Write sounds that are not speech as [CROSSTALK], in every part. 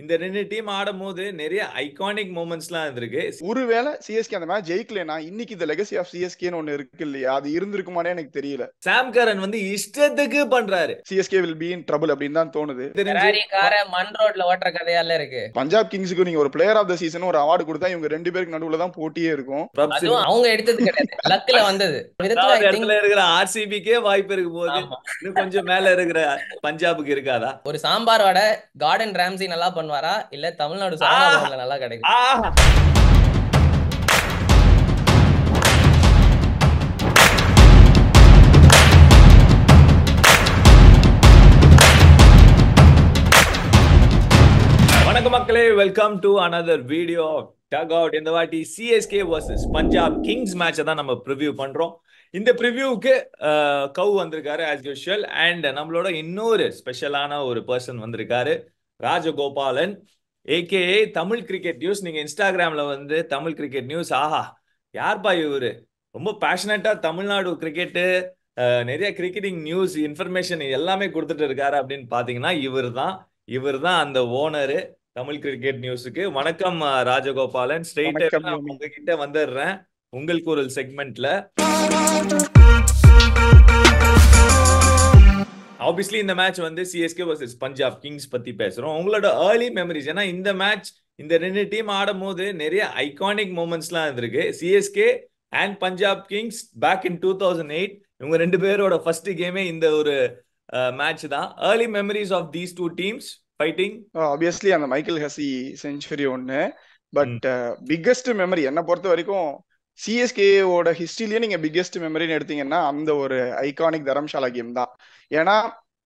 இந்த ரெண்டு டீம் ஆடும் போது நிறைய ஐகானிக் மூமெண்ட்ஸ்லாம் இருந்திருக்கு ஒருவேளை சிஎஸ்கே அந்த மேட்ச் ஜெயிக்கலனா இன்னைக்கு இந்த லெகசி ஆஃப் சிஎஸ்கேன்னு ஒன்னு இருக்கு இல்லையா அது இருந்திருக்குமானே எனக்கு தெரியல சாம் கரன் வந்து இஷ்டத்துக்கு பண்றாரு CSK will be in trouble அப்படின்னு தான் தோணுது கார மண் ரோட்ல ஓட்டுற கதையால இருக்கு பஞ்சாப் கிங்ஸ்க்கு நீங்க ஒரு பிளேயர் ஆஃப் த சீசன் ஒரு அவார்டு கொடுத்தா இவங்க ரெண்டு பேருக்கு நடுவுல தான் போட்டியே இருக்கும் அவங்க எடுத்தது கிடையாது லக்ல வந்தது [LAUGHS] இடத்துல இருக்கிற ஆர்சிபிக்கே வாய்ப்பு இருக்கு போது இன்னும் கொஞ்சம் மேல இருக்கிற பஞ்சாபுக்கு இருக்காதா ஒரு சாம்பார் வடை கார்டன் ராம்சி நல்லா பண்ணுவோம் பண்ணுவாரா இல்ல தமிழ்நாடு சரவணா நல்லா கிடைக்கும் வணக்கம் மக்களே welcome to another video dugout இந்த வாட்டி சிஎஸ்கே வர்சஸ் பஞ்சாப் கிங்ஸ் மேட்சை தான் நம்ம ப்ரிவியூ பண்றோம் இந்த ப்ரிவியூவுக்கு கவு வந்திருக்காரு ஆஸ் யூஷுவல் அண்ட் நம்மளோட இன்னொரு ஸ்பெஷலான ஒரு பர்சன் வந்திருக்காரு Rajagopalan AK Tamil cricket news நீங்கள் இன்ஸ்டாகிராமில் வந்து தமிழ் கிரிக்கெட் நியூஸ் ஆஹா யார்பா இவர் ரொம்ப பேஷனட்டாக தமிழ்நாடு கிரிக்கெட்டு நிறைய கிரிக்கெட்டிங் நியூஸ் இன்ஃபர்மேஷன் எல்லாமே கொடுத்துட்டு இருக்காரு அப்படின்னு பார்த்தீங்கன்னா இவர் தான் இவர் தான் அந்த ஓனரு தமிழ் கிரிக்கெட் நியூஸுக்கு வணக்கம் ராஜகோபாலன் ஸ்ட்ரெயிட்டா உங்ககிட்ட வந்துடுறேன் உங்கள் குரல் செக்மெண்ட்ல ஆப்வியஸ்லி இந்த மேட்ச் வந்து சிஎஸ்கே வர்சஸ் பஞ்சாப் கிங்ஸ் பத்தி பேசுறோம் உங்களோட ஏர்லி மெமரிஸ் ஏன்னா இந்த மேட்ச் இந்த ரெண்டு டீம் ஆடும் போது நிறைய ஐகானிக் மூமெண்ட்ஸ்லாம் இருந்திருக்கு CSK and Punjab kings back in two thousand eight இவங்க ரெண்டு பேரோட ஃபர்ஸ்ட் கேமே இந்த ஒரு மேட்ச் தான் early memories of these two teams fighting obviously அந்த மைக்கேல் ஹசி செஞ்சுரி ஒன்று பட் பிக்கஸ்ட் மெமரி என்னை பொறுத்த வரைக்கும் சிஎஸ்கேவோட ஹிஸ்டரியிலேயே நீங்க பிக்கஸ்ட் மெமரின்னு எடுத்தீங்கன்னா அந்த ஒரு ஐகானிக் தரம்ஷாலா கேம் தான் ஏன்னா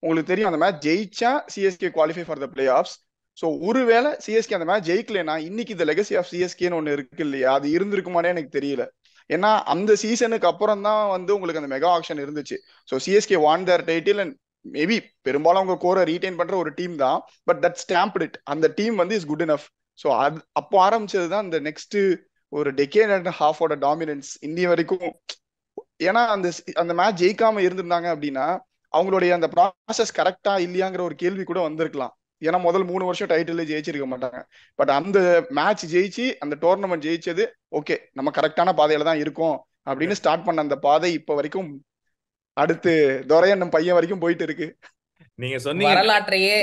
உங்களுக்கு தெரியும் அந்த மேட்ச் ஜெயிச்சா CSK qualify for the playoffs so ஒருவேளை சிஎஸ்கே அந்த மேட்ச் ஜெயிக்கலைன்னா இன்னைக்கு இந்த லெகசி ஆஃப் சிஎஸ்கேன்னு ஒன்று இருக்கு இல்லையா அது இருந்திருக்குமானே எனக்கு தெரியல ஏன்னா அந்த சீசனுக்கு அப்புறம் தான் வந்து உங்களுக்கு அந்த மெகா ஆக்ஷன் இருந்துச்சு so CSK won their title and maybe பெரும்பாலும் அவங்க கோரை ரீடைன் பண்ற ஒரு டீம் தான் பட் தட் ஸ்டாம்ப் இட் அந்த டீம் வந்து இஸ் குட் இனஃப் ஸோ அது அப்போ ஆரம்பிச்சது தான் இந்த நெக்ஸ்ட் ஒரு டெக்கேட் அண்ட் ஹாஃபோட டாமினன்ஸ் இன்னி வரைக்கும் ஏன்னா அந்த அந்த மேட்ச் ஜெயிக்காம இருந்திருந்தாங்க அப்படின்னா அவங்களுடைய அந்த ப்ராசஸ் கரெக்டா இல்லையாங்கிற ஒரு கேள்வி கூட வந்திருக்கலாம் ஏன்னா முதல் மூணு வருஷம் டைட்டில் ஜெயிச்சிருக்க மாட்டாங்க பட் அந்த மேட்ச் ஜெயிச்சு அந்த டோர்னமெண்ட் ஜெயிச்சது ஓகே நம்ம கரெக்டான பாதையில தான் இருக்கோம் அப்படின்னு ஸ்டார்ட் பண்ண அந்த பாதை இப்ப வரைக்கும் அடுத்து துரையண்ணம் பையன் வரைக்கும் போயிட்டு இருக்கு நீங்க சொன்னீங்க வரலாற்றையே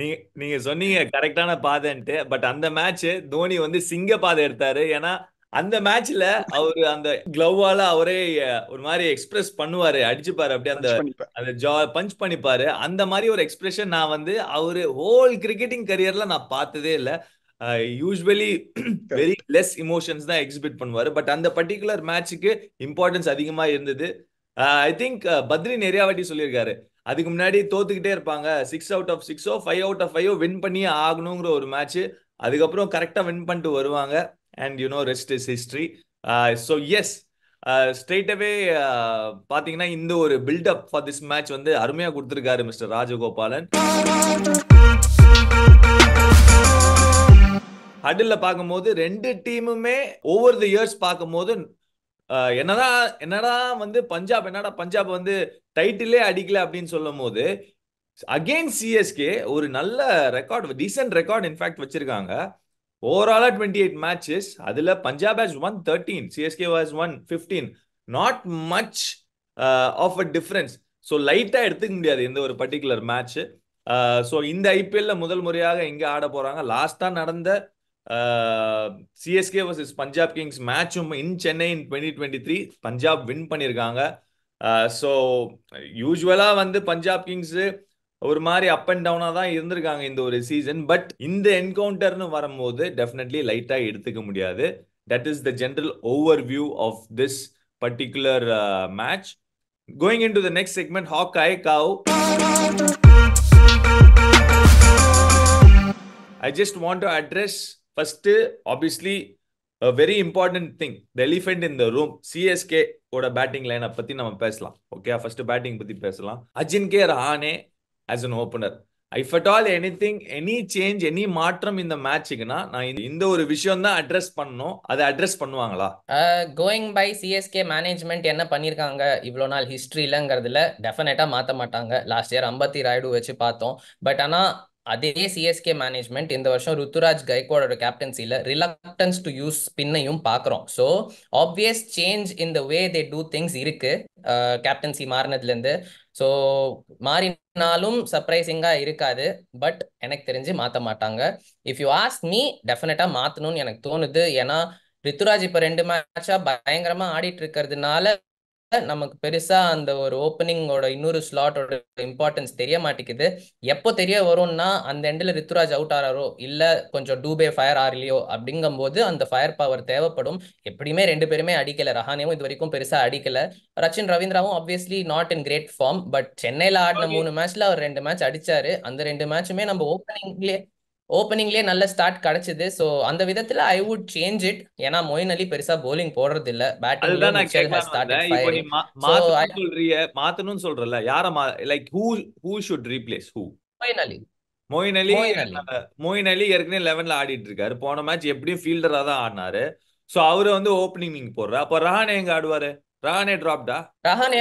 நீங்க நீங்க சொன்னீங்க கரெக்டான பாதைன்ட்டு பட் அந்த மேட்ச் தோனி வந்து சிங்க பாதை எடுத்தாரு ஏன்னா அந்த மேட்ச்ல அவரு அந்த கிளவ்வால அவரே ஒரு மாதிரி எக்ஸ்பிரஸ் பண்ணுவாரு அடிச்சுப்பாரு அப்படியே அந்த அந்த ஜா பஞ்ச் பண்ணிப்பாரு அந்த மாதிரி ஒரு எக்ஸ்பிரஷன் நான் வந்து அவரு ஹோல் கிரிக்கெட்டிங் கரியர்ல நான் பார்த்ததே இல்லை யூஸ்வலி வெரி லெஸ் இமோஷன்ஸ் தான் எக்ஸிபிட் பண்ணுவாரு பட் அந்த பர்டிகுலர் மேட்சுக்கு இம்பார்ட்டன்ஸ் அதிகமா இருந்தது ஐ திங்க் பத்ரி நிறைய வாட்டி சொல்லியிருக்காரு அதுக்கு முன்னாடி தோத்துக்கிட்டே இருப்பாங்க சிக்ஸ் அவுட் ஆஃப் சிக்ஸோ ஃபைவ் அவுட் ஆஃப் ஃபைவோ வின் பண்ணியே ஆகணுங்கிற ஒரு மேட்ச் அதுக்கப்புறம் கரெக்டாக வின் பண்ணிட்டு வருவாங்க and you know rest is history so yes straight away பார்த்தீங்கன்னா இந்த ஒரு பில்டப் ஃபார் திஸ் மேட்ச் வந்து அருமையாக கொடுத்துருக்காரு மிஸ்டர் ராஜகோபாலன் ஹடில் பார்க்கும்போது ரெண்டு டீமுமே ஓவர் த இயர்ஸ் பார்க்கும்போது uh, என்னடா என்னடா வந்து பஞ்சாப் என்னடா பஞ்சாப் வந்து டைட்டிலே அடிக்கல அப்படின்னு சொல்லும் போது அகெயின் சிஎஸ்கே ஒரு நல்ல ரெக்கார்ட் டீசென்ட் ரெக்கார்ட் இன்ஃபேக்ட் வச்சிருக்காங்க ஓவராலாக டுவெண்ட்டி எயிட் மேட்சஸ் அதில் Punjab has won thirteen CSK has won fifteen not much of a difference so லைட்டாக எடுத்துக்க முடியாது எந்த ஒரு பர்டிகுலர் மேட்ச்சு ஸோ இந்த ஐபிஎல்ல முதல் முறையாக எங்கே ஆட போகிறாங்க லாஸ்ட்டாக நடந்த சிஎஸ்கே வர்சஸ் பஞ்சாப் கிங்ஸ் மேட்சும் in Chennai in twenty twenty three Punjab win பண்ணியிருக்காங்க ஸோ யூஸ்வலாக வந்து பஞ்சாப் கிங்ஸு ஒரு மாதிரி அப் அண்ட் டவுனாக தான் இருந்திருக்காங்க இந்த ஒரு சீசன் பட் இந்த என்கவுண்டர்னு வரும்போது டெஃபினெட்லி லைட்டாக எடுத்துக்க முடியாது that is the general overview of this particular match going in to the next segment Hawk Eye Gav I just want to address first obviously a very important thing the elephant in the room CSK ஓட batting லைனை பற்றி நம்ம பேசலாம் okay first batting பற்றி பேசலாம் Ajinkya Rahane as an opener if at all anything any change any மாற்றம் இந்த மேட்சுக்குன்னா நான் இந்த ஒரு விஷயம் தான் அட்ரஸ் பண்ணும் அதை அட்ரஸ் பண்ணுவாங்களா கோயிங் பை சிஎஸ்கே மேனேஜ்மெண்ட் என்ன பண்ணியிருக்காங்க இவ்வளோ நாள் ஹிஸ்ட்ரி இல்லைங்கிறதுல டெஃபினட்டாக மாற்ற மாட்டாங்க லாஸ்ட் இயர் அம்பத்தி ராய்டு வச்சு பார்த்தோம் பட் ஆனால் அதே சிஎஸ்கே மேனேஜ்மெண்ட் இந்த வருஷம் ருத்துராஜ் கைக்வாடோட கேப்டன்சியில ரிலக்டன்ஸ் டு யூஸ் ஸ்பின்னையும் பார்க்குறோம் so obvious change in the way they do things இருக்கு கேப்டன்சி மாறினதுலேருந்து ஸோ மாறினாலும் சர்ப்ரைசிங்காக இருக்காது பட் எனக்கு தெரிஞ்சு மாற்ற மாட்டாங்க இஃப் யூ ஆஸ்க் மீ டெஃபினட்டாக மாற்றணும்னு எனக்கு தோணுது ஏன்னா ரித்துராஜ் இப்போ ரெண்டு மேட்சா பயங்கரமா ஆடிட்டு இருக்கிறதுனால நமக்கு பெருசா அந்த ஒரு ஓப்பனிங்கோட இன்னொரு ஸ்லாட்டோட இம்பார்ட்டன்ஸ் தெரிய மாட்டேங்குது எப்போ தெரிய வரும்னா அந்த எண்டில் ரித்துராஜ் அவுட் ஆறாரோ இல்ல கொஞ்சம் டூபே ஃபயர் ஆறலையோ அப்படிங்கும் போது அந்த ஃபயர் பவர் தேவைப்படும் எப்படியுமே ரெண்டு பேருமே அடிக்கல ரஹானேவும் இது வரைக்கும் பெருசா அடிக்கல ரச்சின் ரவீந்திராவும் obviously not in great form but சென்னையில ஆடின மூணு மேட்ச்ல அவர் ரெண்டு மேட்ச் அடிச்சாரு அந்த ரெண்டு மேட்சுமே நம்ம ஓப்பனிங்லேயே ஓப்பனிங்லேயே நல்ல ஸ்டார்ட் கிடைச்சது ஸோ அந்த விதத்துல ஐ வுட் சேஞ்ச் இட் ஏன்னா மொயின் அலி பெருசா போலிங் போடுறது இல்ல பேட்டிங் சொல்றிய சொல்றல யார like who who should replace who Moeen Ali Moeen Ali Moeen Ali ஏற்கனவே லெவன்ல ஆடிட்டு இருக்காரு போன மேட்ச் எப்படியும் ஃபீல்டரா தான் ஆடினாரு ஸோ அவரு வந்து ஓப்பனிங் நீங்க போடுற அப்ப ரஹானே எங்க ஆடுவாரு ரஹானே டிராப்டா ரஹானே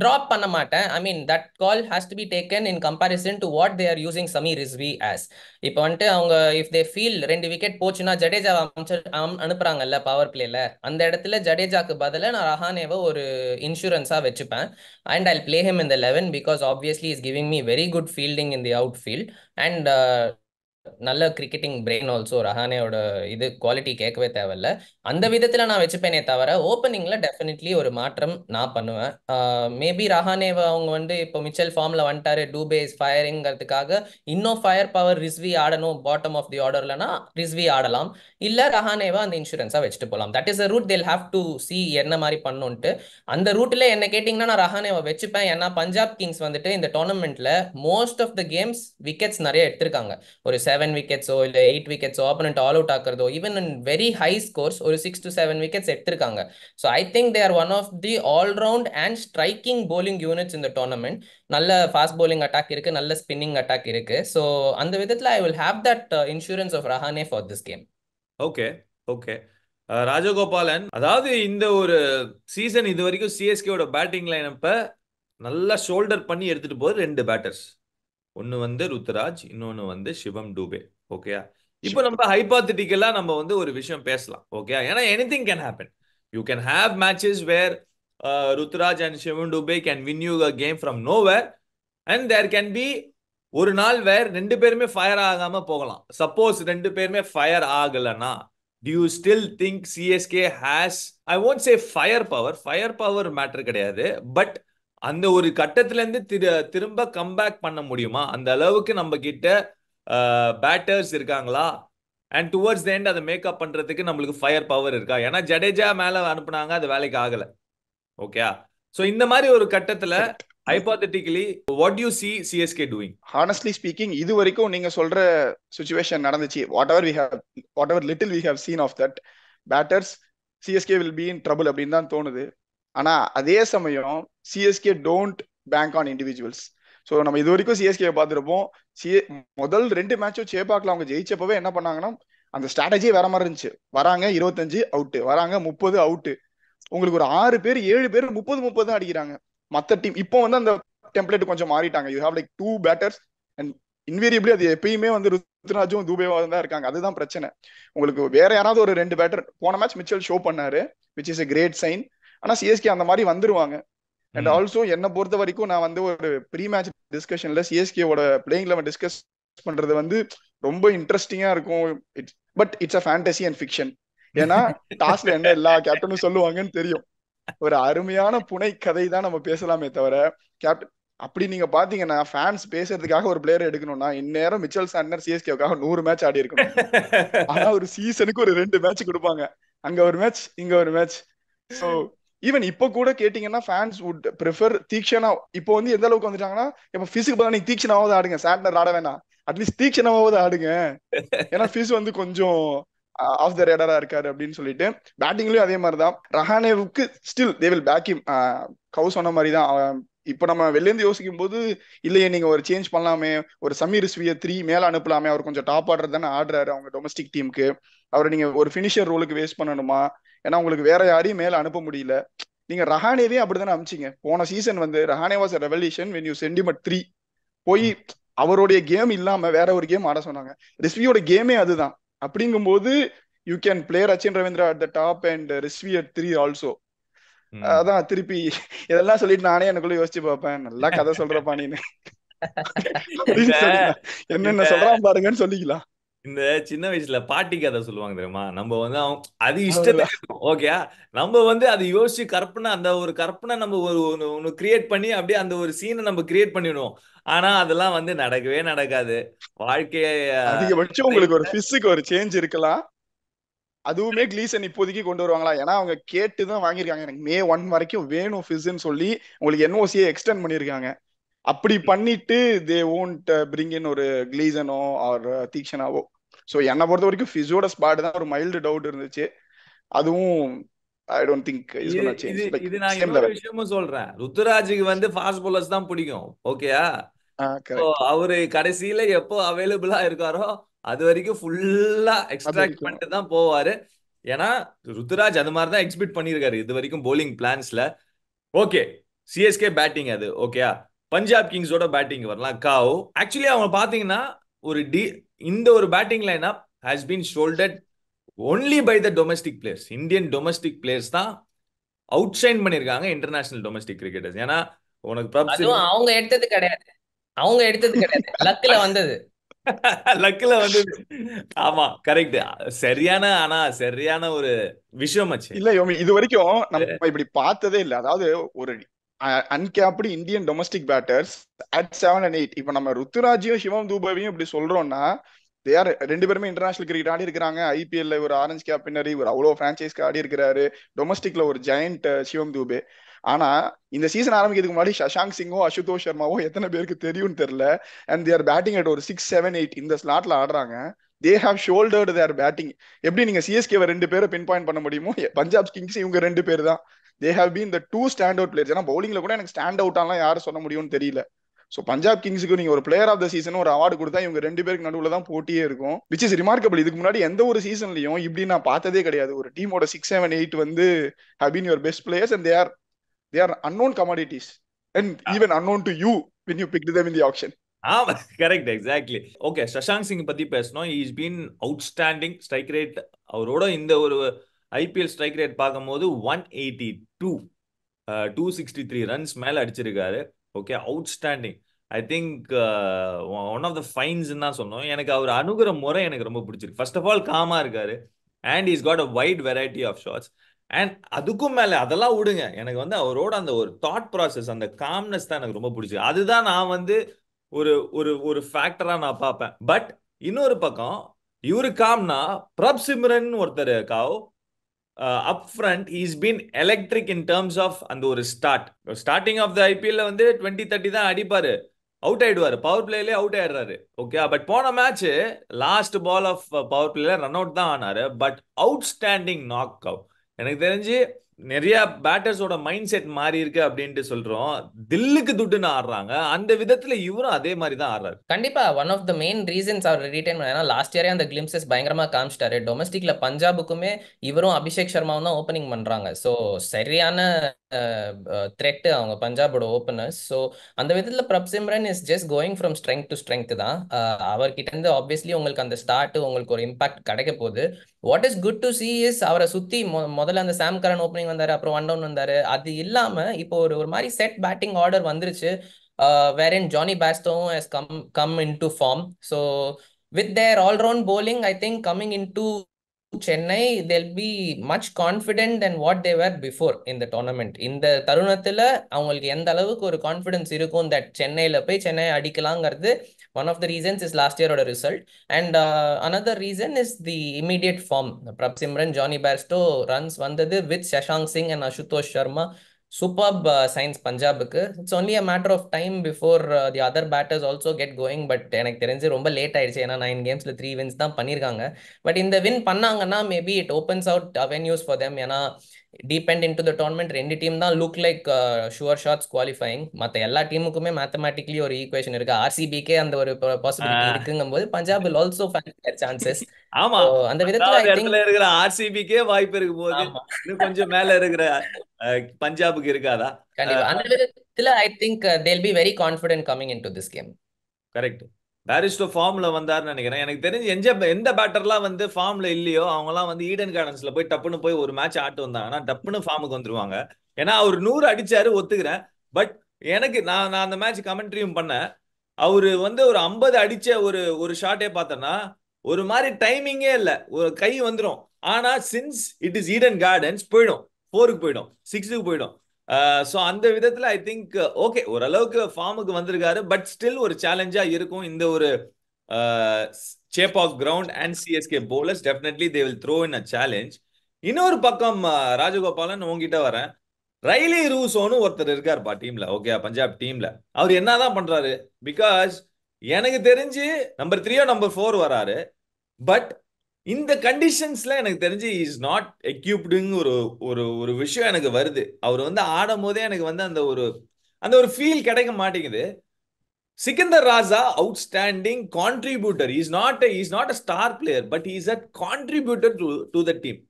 ட்ராப் பண்ண மாட்டேன் I mean that call has to be taken in comparison to what they're using Sameer Rizvi as இப்போ வந்துட்டு அவங்க இஃப் தே ஃபீல் ரெண்டு விக்கெட் போச்சுன்னா ஜடேஜா அனுப்புறாங்கல்ல பவர் பிளேல அந்த இடத்துல ஜடேஜாக்கு பதிலாக நான் ரஹானேவை ஒரு இன்சூரன்ஸாக வச்சுப்பேன் அண்ட் ஐ பிளே ஹிம் இந்த eleven because obviously is giving me very good fielding in the outfield and நல்ல கிரிக்கெட்டிங் பிரெயின் ஆல்சோ ரஹானேயோட இது குவாலிட்டி கேட்கவே தேவையில்ல அந்த விதத்தில் நான் வச்சுப்பேனே தவிர ஓப்பனிங்கில் டெஃபினெட்லி ஒரு மாற்றம் நான் பண்ணுவேன் மேபி ரஹானேவை அவங்க வந்து இப்போ மிச்சல் ஃபார்ம்ல வந்துட்டாரு டூபே இஸ் ஃபயரிங்கிறதுக்காக இன்னும் ஃபயர் பவர் ரிஸ்வி ஆடணும் பாட்டம் ஆஃப் தி ஆர்டர்லனா ரிஸ்வி ஆடலாம் இல்ல ரஹானேவா அந்த இன்சூரன்ஸா வச்சுட்டு போகலாம் that is a route they'll have to see என்ன மாதிரி பண்ணுன்ட்டு அந்த ரூட்ல என்ன கேட்டிங்கன்னா நான் ரஹானேவை வச்சுப்பேன் ஏன்னா பஞ்சாப் கிங்ஸ் வந்துட்டு இந்த டோர்னமெண்ட்ல most of the games wickets நிறைய எடுத்திருக்காங்க ஒரு செவன் விக்கெட்ஸோ இல்லை எயிட் விக்கெட்ஸோ ஆப்பனண்ட் ஆல் அவுட் ஆக்குறதோ even in very high scores ஒரு சிக்ஸ் டு செவன் விக்கெட்ஸ் எடுத்திருக்காங்க so I think they are one of the allround and striking bowling units இந்த டோர்னமெண்ட் நல்ல ஃபாஸ்ட் போலிங் அட்டாக் இருக்கு நல்ல ஸ்பின்னிங் அட்டாக் இருக்கு so அந்த விதத்தில் I will have that insurance of Rahane for this game okay okay Rajagopalan அதாவது இந்த ஒரு சீசன் இது வரைக்கும் சிஎஸ்கேவோட பேட்டிங் அப்ப நல்லா ஷோல்டர் பண்ணி எடுத்துட்டு போகுது ரெண்டு பேட்டர்ஸ் ஒன்னு வந்து ருத்ராஜ் இன்னொன்னு வந்து சிவம் டூபே ஓகேயா இப்போ நம்ம ஹைபாத்திட்டிக்கலா நம்ம வந்து ஒரு விஷயம் பேசலாம் ஓகே ஏன்னா anything can happen you can have matches where Ruturaj and Shivam Dube can win you a game from nowhere and there can be ஒரு நாள் வேர் ரெண்டு பேருமே ஃபயர் ஆகாம போகலாம் சப்போஸ் ரெண்டு பேருமே ஃபயர் ஆகலன்னா do you still think CSK has I won't say fire power fire power matter கிடையாது பட் அந்த ஒரு கட்டத்துல இருந்து திரு திரும்ப கம்பேக் பண்ண முடியுமா அந்த அளவுக்கு நம்ம கிட்ட பேட்டர்ஸ் இருக்காங்களா அண்ட் டுவர்ட்ஸ் எண்ட் அதை மேக்கப் பண்றதுக்கு நம்மளுக்கு ஃபயர் பவர் இருக்கா ஏன்னா ஜடேஜா மேல அனுப்புனாங்க அது வேலைக்கு ஆகல ஓகே ஸோ இந்த மாதிரி ஒரு கட்டத்துல hypothetically what you see CSK doing honestly speaking இது வரைக்கும் நீங்க சொல்ற சுச்சுவேஷன் நடந்துச்சு whatever we have whatever little we have seen of that batters CSK will be in trouble அப்படின்னு தான் தோணுது ஆனா அதே சமயம் CSK don't bank on individuals so நம்ம இது வரைக்கும் சிஎஸ்கே பார்த்துருப்போம் சிஏ முதல் ரெண்டு மேட்சும் சேப்பாக்கில் அவங்க ஜெயிச்சப்பவே என்ன பண்ணாங்கன்னா அந்த ஸ்ட்ராட்டஜியே வேற மாதிரி இருந்துச்சு வராங்க இருபத்தஞ்சு அவுட்டு வராங்க முப்பது அவுட்டு உங்களுக்கு ஒரு ஆறு பேர் ஏழு பேர் முப்பது முப்பது தான் அடிக்கிறாங்க மற்ற டீம் இப்போ வந்து அந்த டெம்ப்ளேட் கொஞ்சம் மாறிட்டாங்க you have like two batters and invariably அது எப்பயுமே வந்து ருத்ராஜும் தூபேவா தான் இருக்காங்க அதுதான் பிரச்சனை உங்களுக்கு வேற யாராவது ஒரு ரெண்டு பேட்டர் போன மேட்ச் மிச்சல் ஷோ பண்ணாரு which is a great sign ஆனா சிஎஸ்கே அந்த மாதிரி வந்துருவாங்க அண்ட் ஆல்சோ என்னை பொறுத்த வரைக்கும் நான் வந்து ஒரு ப்ரீ மேட்ச் டிஸ்கஷன்ல சிஎஸ்கேவோட பிளேயிங் லெவன் டிஸ்கஸ் பண்றது வந்து ரொம்ப இன்ட்ரெஸ்டிங்கா இருக்கும் it's but it's a fantasy and fiction ஏன்னா டாஸ்ல என்ன எல்லா கேப்டனும் சொல்லுவாங்கன்னு தெரியும் ஒரு அருமையான புனை கதை தான் நம்ம பேசலாமே தவிர கேப்டன் அப்படி நீங்க பாத்தீங்கன்னா ஃபேன்ஸ் பேசுறதுக்காக ஒரு பிளேயர் எடுக்கணும்னா இந்நேரம் மிச்சல் சாண்டர் சிஎஸ்கேவுக்காக நூறு மேட்ச் ஆடி இருக்கணும் ஆனா ஒரு சீசனுக்கு ஒரு ரெண்டு மேட்ச் கொடுப்பாங்க அங்க ஒரு மேட்ச் இங்க ஒரு மேட்ச் சோ ஈவன் இப்போ கூட கேட்டீங்கன்னா ஃபேன்ஸ் வுட் ப்ரிஃபர் தீக்ஷனா இப்போ வந்து எந்த அளவுக்கு வந்துட்டாங்கன்னா இப்போ ஃபீஸுக்கு பதிலாக நீங்க தீக்ஷனாவது ஆடுங்க சாட்னர் ஆட வேணாம் அட்லீஸ்ட் தீக்ஷணமாவது ஆடுங்க ஏன்னா ஃபீஸ் வந்து கொஞ்சம் ஆஃப் த ரேடரா இருக்காரு அப்படின்னு சொல்லிட்டு பேட்டிங்லயும் அதே மாதிரி தான் ரஹானேவுக்கு still they will back him Gav சொன்ன மாதிரி தான் இப்ப நம்ம வெளிலேருந்து யோசிக்கும் போது இல்லையே நீங்க ஒரு சேஞ்ச் பண்ணலாமே ஒரு சமீர் ஸ்விய த்ரீ மேல அனுப்பலாமே அவர் கொஞ்சம் டாப் ஆர்டர் தானே ஆடுறாரு அவங்க டொமஸ்டிக் டீமுக்கு அவரை நீங்க ஒரு பினிஷர் ரோலுக்கு வேஸ்ட் பண்ணணுமா ஏன்னா உங்களுக்கு வேற யாரையும் மேல அனுப்ப முடியல நீங்க ரஹானேவே அப்படிதானே அமிச்சிங்க போன சீசன் வந்து Rahane was revolution when you sentiment three போய் அவருடைய கேம் இல்லாம வேற ஒரு கேம் ஆட சொன்னாங்க ரிஸ்வியோட கேமே அதுதான் அப்படிங்கும்போது you can player Rachin Ravindra at the top and Rizvi at three also அதான் திருப்பி இதெல்லாம் சொல்லிட்டு நானே எனக்குள்ள யோசிச்சு பார்ப்பேன் நல்லா கதை சொல்றப்பா நீனு என்னென்ன சொல்றான் பாருங்கன்னு சொல்லிக்கலாம் இந்த சின்ன வயசுல பாட்டி கதை சொல்லுவாங்க தெரியுமா நம்ம வந்து அவங்க அது இஷ்டத்தை ஓகே நம்ம வந்து அது யோசிச்சு கற்பனை அந்த ஒரு கற்பனை நம்ம ஒரு ஒன்னு கிரியேட் பண்ணி அப்படியே அந்த ஒரு சீனை நம்ம கிரியேட் பண்ணிடுவோம் ஆனா அதெல்லாம் வந்து நடக்கவே நடக்காது வாழ்க்கைய அதிகபட்சம் உங்களுக்கு ஒரு பிசுக்கு ஒரு சேஞ்ச் இருக்கலாம் அதுவுமே கிளீசன் இப்போதைக்கு கொண்டு வருவாங்களா ஏன்னா அவங்க கேட்டு தான் வாங்கியிருக்காங்க எனக்கு மே ஒன் வரைக்கும் வேணும் ஃபிஸ்ன்னு சொல்லி உங்களுக்கு என்ஓசியை எக்ஸ்டெண்ட் பண்ணியிருக்காங்க அப்படி பண்ணிட்டு தே ஓன்ட் பிரிங் இன் ஒரு கிளீசனோ ஆர் தீக்ஷனாவோ ஸோ என்னை பொறுத்த வரைக்கும் ஃபிஸோட ஸ்பாட் தான் ஒரு மைல்டு டவுட் இருந்துச்சு அதுவும் ஐ டோன்ட் திங்க் இது நான் இன்னொரு விஷயமும் சொல்றேன் ருத்ராஜுக்கு வந்து ஃபாஸ்ட் பவுலர்ஸ் தான் பிடிக்கும் ஓகேயா அவரு கடைசியில எப்போ அவைலபிளா இருக்காரோ அது வரைக்கும் ஃபுல்லா எக்ஸ்ட்ராக்ட் பண்ணிட்டு தான் போவாரு ஏன்னா ருத்துராஜ் அது மாதிரி தான் எக்ஸ்பெக்ட் பண்ணியிருக்காரு இது வரைக்கும் போலிங் பிளான்ஸ்ல ஓகே சிஎஸ்கே பேட்டிங் அது ஓகேயா பஞ்சாப் கிங்ஸோட பேட்டிங் வரலாம் காவ் ஆக்சுவலி அவங்க பாத்தீங்கன்னா ஒரு டி இந்த ஒரு batting line up has been shouldered only by the domestic players Indian domestic players தான் அவுட் சைன் பண்ணியிருக்காங்க இன்டர்நேஷனல் டொமஸ்டிக் கிரிக்கெட்டர்ஸ் ஏன்னா உனக்கு அவங்க எடுத்தது கிடையாது அவங்க எடுத்தது கிடையாது லக்கில் வந்தது லக்குல வந்து ஆமா கரெக்ட் சரியான ஆனா சரியான ஒரு விஷயம் ஆச்சு இல்ல யோமி இது வரைக்கும் நம்ம இப்படி பார்த்ததே இல்ல அதாவது ஒரு uncapped Indian domestic batters at seven and eight இப்ப நம்ம ருத்துராஜையும் சிவம் தூபவையும் இப்படி சொல்றோம்னா தேர் ரெண்டு பேருமே இன்டர்நேஷனல் கிரிக்கெட் ஆடி இருக்கிறாங்க ஐபிஎல்ல ஒரு ஆரஞ்சு கேப் பின்னரி ஒரு அவ்வளோ ஃப்ரான்ச்சைஸ்க்கு ஆடி இருக்கிறாரு டொமஸ்டிக்ல ஒரு ஜெயண்ட் சிவம் தூபே ஆனா இந்த சீசன் ஆரம்பிக்கிறதுக்கு முன்னாடி சஷாங்க் சிங்கோ அசுதோஷ் சர்மாவோ எத்தனை பேருக்கு தெரியும்னு தெரியல அண்ட் தேர் பேட்டிங் அட் ஒரு சிக்ஸ் செவன் எயிட் இந்த ஸ்லாட்ல ஆடுறாங்க தே ஹாவ் ஷோல்டர்டு தேர் பேட்டிங் எப்படி நீங்க சிஎஸ்கேவை ரெண்டு பேரை பின் பாயிண்ட் பண்ண முடியுமோ பஞ்சாப் கிங்ஸ் இவங்க ரெண்டு பேர் தான் they have been the two stand out players ஏன்னா பவுலிங்ல கூட எனக்கு ஸ்டாண்ட் அவுட்டாலாம் யாரும் சொல்ல முடியும்னு தெரியல ஸோ பஞ்சாப் கிங்ஸுக்கு நீங்க ஒரு பிளேயர் ஆஃப் த சீசன் ஒரு அவார்டு கொடுத்தா இவங்க ரெண்டு பேருக்கு நடுவில் தான் போட்டியே இருக்கும் விச் இஸ் ரிமார்க்கபிள் இதுக்கு முன்னாடி எந்த ஒரு சீசன்லையும் இப்படி நான் பார்த்ததே கிடையாது ஒரு டீமோட சிக்ஸ் செவன் எயிட் வந்து been your best players and they are they are unknown commodities and even unknown to you when you pick them in the option ஆமா correct exactly okay Shashank Singh பத்தி பேசணும் is been outstanding strike rate அவரோட இந்த ஒரு IPL strike rate பார்க்கும்போது one eighty two two sixty three runs மேல அடிச்சிருக்காரு okay outstanding I think one of the finds தான் சொன்னோம் எனக்கு அவர் அணுகிற முறை எனக்கு ரொம்ப பிடிச்சிருக்கு ஃபர்ஸ்ட் ஆஃப் ஆல் காமா இருக்காரு and is got a wide variety of shots அண்ட் அதுக்கும் மேலே அதெல்லாம் விடுங்க எனக்கு வந்து அவரோட அந்த ஒரு தாட் ப்ராசஸ் அந்த காம்னஸ் தான் எனக்கு ரொம்ப பிடிச்சி அதுதான் நான் வந்து ஒரு ஒரு ஒரு ஃபேக்டராக நான் பார்ப்பேன் பட் இன்னொரு பக்கம் இவரு காம்னா பிரப் சிம்ரன் ஒருத்தர் காவ் up front is been electric in terms of அந்த ஒரு ஸ்டார்ட் ஸ்டார்டிங் ஆஃப் த ஐபிஎல்ல வந்து டுவெண்ட்டி தேர்ட்டி தான் அடிப்பாரு அவுட் ஆயிடுவார் பவர் பிளேலே அவுட் ஆயிடுறாரு ஓகே பட் ah, போன match last ball of power பிளேல ரன் அவுட் தான் ஆனாரு but outstanding knock out எனக்கு தெரிஞ்சு நிறைய பேட்டர்ஸோட மைண்ட் செட் மாறி இருக்கு அப்படின்ட்டு சொல்றோம் தில்லுக்கு துட்டுன்னு ஆடுறாங்க அந்த விதத்துல இவரும் அதே மாதிரி தான் ஆடுறாரு கண்டிப்பா one of the main reasons அவர் ரீடைன் லாஸ்ட் இயரே அந்த கிளிம்சஸ் பயங்கரமா காமிச்சிட்டாரு டொமஸ்டிக்ல பஞ்சாபுக்குமே இவரும் அபிஷேக் சர்மாவும் தான் ஓப்பனிங் பண்றாங்க ஸோ சரியான த்ரெட்டு அவங்க பஞ்சாபோட ஓப்பனர்ஸ் ஸோ அந்த விதத்தில் Prabh Simran is just going from strength to strength தான் அவர்கிட்டேருந்து ஆப்வியஸ்லி உங்களுக்கு அந்த ஸ்டார்ட்டு உங்களுக்கு ஒரு இம்பாக்ட் கிடைக்க போகுது what is good to see is அவரை சுற்றி மொ முதல்ல அந்த சாம் கரன் ஓப்பனிங் வந்தார் அப்புறம் ஒன் டவுன் வந்தார் அது இல்லாமல் இப்போ ஒரு ஒரு மாதிரி செட் பேட்டிங் ஆர்டர் வந்துருச்சு வேர் இன் ஜானி பேஸ்டோவும் come come in to form so with their all-round bowling I think coming in to Chennai they'll be much confident than what they were before இந்த டோர்னமெண்ட் இந்த தருணத்தில் அவங்களுக்கு எந்த அளவுக்கு ஒரு confidence இருக்கும் தட் சென்னையில் போய் சென்னை அடிக்கலாங்கிறது one of the reasons is last இயரோட result and another reason is the immediate form Prabh Simran Jonny Bairstow runs வந்தது with Shashank Singh and Ashutosh Sharma superb சயின்ஸ் பஞ்சாபுக்கு it's only a matter of time before the other batters also get going but எனக்கு தெரிஞ்சு ரொம்ப late ஆயிடுச்சு ஏன்னா nine கேம்ஸில் three wins தான் பண்ணியிருக்காங்க பட் இந்த வின் பண்ணாங்கன்னா maybe it opens out avenues for them ஏன்னா deep and in to the tournament ரெண்டு டீம் தான் look like sure shots qualifying மற்ற எல்லா டீமுக்குமே மேத்தமேட்டிக்லி ஒரு ஈக்குவேஷன் இருக்கு ஆர்சிபிக்கே அந்த ஒரு பாசிபிலிட்டி இருக்குங்கும் போது பஞ்சாப் இல் ஆல்சோ சான்சஸ் ஆமா அந்த விதத்துல இருக்கிற ஆர்சிபிக்கே வாய்ப்பு இருக்கு போது கொஞ்சம் மேல இருக்கிற பஞ்சாபுக்கு இருக்காதா கண்டிப்பா அந்த விதத்துல I think they'll be very confident coming in to this game correct Bairstow ஃபார்ம்ல வந்தாருன்னு நினைக்கிறேன் எனக்கு தெரிஞ்சு எந்த எந்த பேட்டர்லாம் வந்து ஃபார்ம்ல இல்லையோ அவங்கலாம் வந்து ஈடன் கார்டன்ஸ்ல போய் டப்புன்னு போய் ஒரு மேட்ச் ஆட்டு வந்தாங்க ஆனா டப்புன்னு ஃபார்முக்கு வந்துருவாங்க ஏன்னா அவர் நூறு அடிச்சாரு ஒத்துக்கிறேன் பட் எனக்கு நான் நான் அந்த மேட்ச் கமெண்ட்ரியும் பண்ணேன் அவரு வந்து ஒரு ஐம்பது அடிச்ச ஒரு ஒரு ஷாட்டே பார்த்தேன்னா ஒரு மாதிரி டைமிங்கே இல்லை ஒரு கை வந்துடும் ஆனா since it is Eden Gardens போயிடும் ஃபோருக்கு போயிடும் சிக்ஸுக்கு போயிடும் ஸோ uh, அந்த விதத்தில் ஐ திங்க் ஓகே ஓரளவுக்கு ஃபார்முக்கு வந்திருக்காரு பட் ஸ்டில் ஒரு சேலஞ்சாக இருக்கும் இந்த ஒரு shape of ground and CSK bowlers definitely they will throw in a challenge இன்னொரு பக்கம் uh, ராஜகோபாலன் உங்ககிட்ட வரேன் ரயிலி ரூசோன்னு ஒருத்தர் இருக்காருப்பா டீம்ல ஓகே பஞ்சாப் டீம்ல அவர் என்னதான் பண்றாரு பிகாஸ் எனக்கு தெரிஞ்சு நம்பர் த்ரீயோ நம்பர் ஃபோர் வராரு பட் இந்த கண்டிஷன்ஸ்ல எனக்கு தெரிஞ்சு இஸ் நாட் எக்யூப்டுங்க ஒரு ஒரு ஒரு விஷயம் எனக்கு வருது அவர் வந்து ஆடும் போதே எனக்கு வந்து அந்த ஒரு அந்த ஒரு ஃபீல் கிடைக்க மாட்டேங்குது Sikandar Raza outstanding contributor is not is not a star player but is a contributor to the team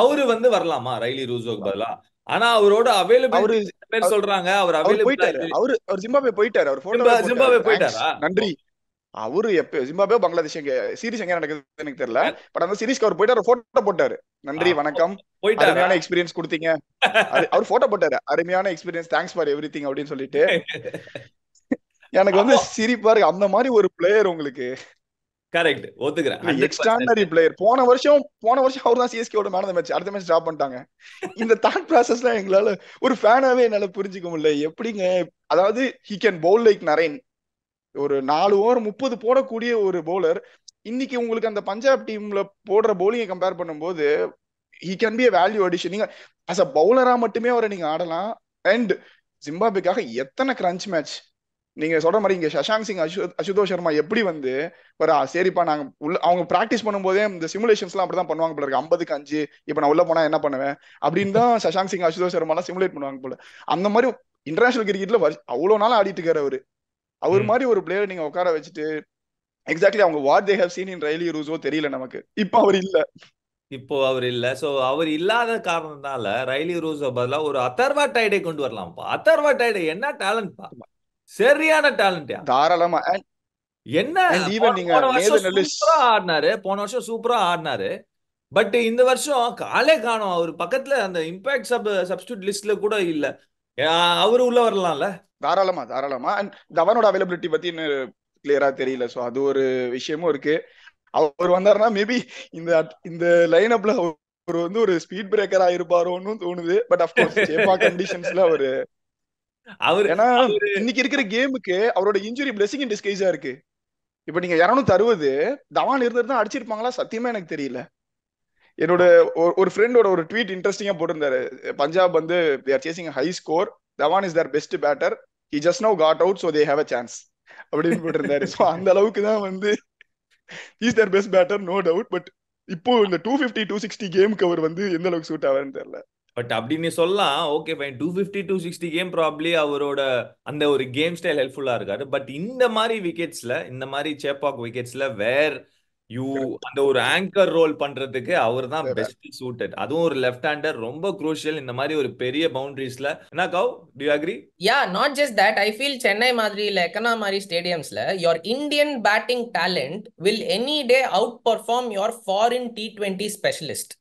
அவரு வந்து வரலாமா ரைலி ரூசோக்கு பதிலா ஆனா அவரோட அவைலபிள் சொல்றாங்க அவர் அவைலபிள் போயிட்டாரு அவர் ஜிம்பாபே போயிட்டாரு அவர் ஜிம்பாபே போயிட்டாரா நன்றி அவரு எப்ப ஜிம்பாபே பங்களாதேஷ் எங்க சீரிஸ் எங்க நடக்குது எனக்கு தெரியல பட் அந்த சீரீஸ்க்கு அவர் போயிட்டு அவர் போட்டோ போட்டாரு நன்றி வணக்கம் அருமையான எக்ஸ்பீரியன்ஸ் கொடுத்தீங்க அவர் போட்டோ போட்டாரு அருமையான experience thanks for everything அப்படின்னு சொல்லிட்டு எனக்கு வந்து சிரிப்பா இருக்கு அந்த மாதிரி ஒரு பிளேயர் உங்களுக்கு கரெக்ட் ஒத்துக்கிறேன் எக்ஸ்ட்ரானரி பிளேயர் போன வருஷம் போன வருஷம் அவர் தான் சிஎஸ்கேவோட மேன் மேட்ச் அடுத்த மேட்ச் டிராப் பண்ணிட்டாங்க இந்த தாட் ப்ராசஸ்லாம் எங்களால ஒரு ஃபேனாவே என்னால புரிஞ்சுக்க முடியல எப்படிங்க அதாவது he can bowl like Narine ஒரு நாலு ஓவர் முப்பது போடக்கூடிய ஒரு பவுலர் இன்னைக்கு உங்களுக்கு அந்த பஞ்சாப் டீம்ல போடுற பவுலிங்கை கம்பேர் பண்ணும்போது he can be a value addition நீங்க அஸ் அ பவுலரா மட்டுமே அவரை நீங்க ஆடலாம் அண்ட் ஜிம்பாபிக்காக எத்தனை கிரன்ச் மேட்ச் நீங்க சொல்ற மாதிரி இங்க சசாங் சிங் அசு அசுதோஷ் சர்மா எப்படி வந்து ஒரு சரிப்பா நாங்க உள்ள அவங்க ப்ராக்டிஸ் பண்ணும்போதே இந்த சிமுலேஷன்ஸ்லாம் அப்படிதான் பண்ணுவாங்க போல இருக்கு ஐம்பதுக்கு அஞ்சு இப்ப நான் உள்ள போனா என்ன பண்ணுவேன் அப்படின்னு தான் சசாங் சிங் அசுதோஷ் சர்மா எல்லாம் சிமுலேட் பண்ணுவாங்க போல அந்த மாதிரி இன்டர்நேஷனல் கிரிக்கெட்ல அவ்வளவு நாள் ஆடிட்டு இருக்காரு அவரு அவர் மாதிரி ஒரு பிளேயர் நீங்க உட்கார வச்சுட்டு எக்ஸாக்ட்லி அவங்க what they have seen in Rilee Rossouw தெரியல நமக்கு இப்போ அவர் இல்ல இப்போ அவர் இல்ல சோ அவர் இல்லாத காரணத்தால ரயிலி ரூஸ் பதிலா ஒரு அத்தர்வா டைடை கொண்டு வரலாம்ப்பா அத்தர்வா டைடை என்ன டேலண்ட் பா சரியான டேலண்ட் தாராளமா என்ன நீங்க ஆடினாரு போன வருஷம் சூப்பரா ஆடினாரு பட் இந்த வருஷம் காலே காணும் அவர் பக்கத்துல அந்த இம்பாக்ட் சப் சப்ஸ்டியூட் லிஸ்ட்ல கூட இல்ல அவரு உள்ள வரலாம்ல தாராளமா தாராளமா அண்ட் தவனோட அவைலபிலிட்டி பத்தி இன்னும் கிளியரா தெரியல ஸோ அது ஒரு விஷயமும் இருக்கு அவர் வந்தாருன்னா மேபி இந்த இந்த லைன் அப்ல அவர் வந்து ஒரு ஸ்பீட் பிரேக்கர் ஆயிருப்பாரோன்னு தோணுது பட் அப்கோர்ஸ் சேஃபா கண்டிஷன்ஸ்ல அவரு அவர் ஏன்னா இன்னைக்கு இருக்கிற கேமுக்கு அவரோட இன்ஜுரி பிளெஸிங் டிஸ்கைஸா இருக்கு இப்ப நீங்க இரநூத்தி அறுபது தவான் இருந்தது தான் அடிச்சிருப்பாங்களா சத்தியமா எனக்கு தெரியல என்னோட ஒரு ஃப்ரெண்டோட ஒரு ட்வீட் இன்ட்ரெஸ்டிங்கா போட்டிருந்தாரு பஞ்சாப் வந்து there chasing high score Dhawan is the best batter he just no got out so they have a chance அப்படின்னு போட்டிருந்தாரு ஸோ அந்த அளவுக்கு தான் வந்து is the best batter no doubt but இப்போ இந்த டூ பிப்டி டூ சிக்ஸ்டி கேமுக்கு அவர் வந்து எந்த அளவுக்கு சூட் ஆவாருன்னு தெரியல பட் அப்படின்னு சொல்லலாம் okay fine two fifty two sixty game probably அவரோட அந்த ஒரு கேம் ஸ்டைல் ஹெல்ப்ஃபுல்லாக இருக்காரு பட் இந்த மாதிரி விக்கெட்ஸில் இந்த மாதிரி சேப்பாக் விக்கெட்ஸில் வேர் யூ அந்த ஒரு ஆங்கர் ரோல் பண்றதுக்கு அவர் தான் பெஸ்ட் சூட்டட் அதுவும் ஒரு லெஃப்ட் ஹேண்டர் ரொம்ப குரூஷியல் இந்த மாதிரி ஒரு பெரிய பவுண்டரிஸ்ல என்ன Gav to agree yeah not just that I feel Chennai மாதிரி இல்ல எக்கனா மாதிரி ஸ்டேடியம்ஸ்ல your Indian batting talent will any day outperform your foreign T twenty specialist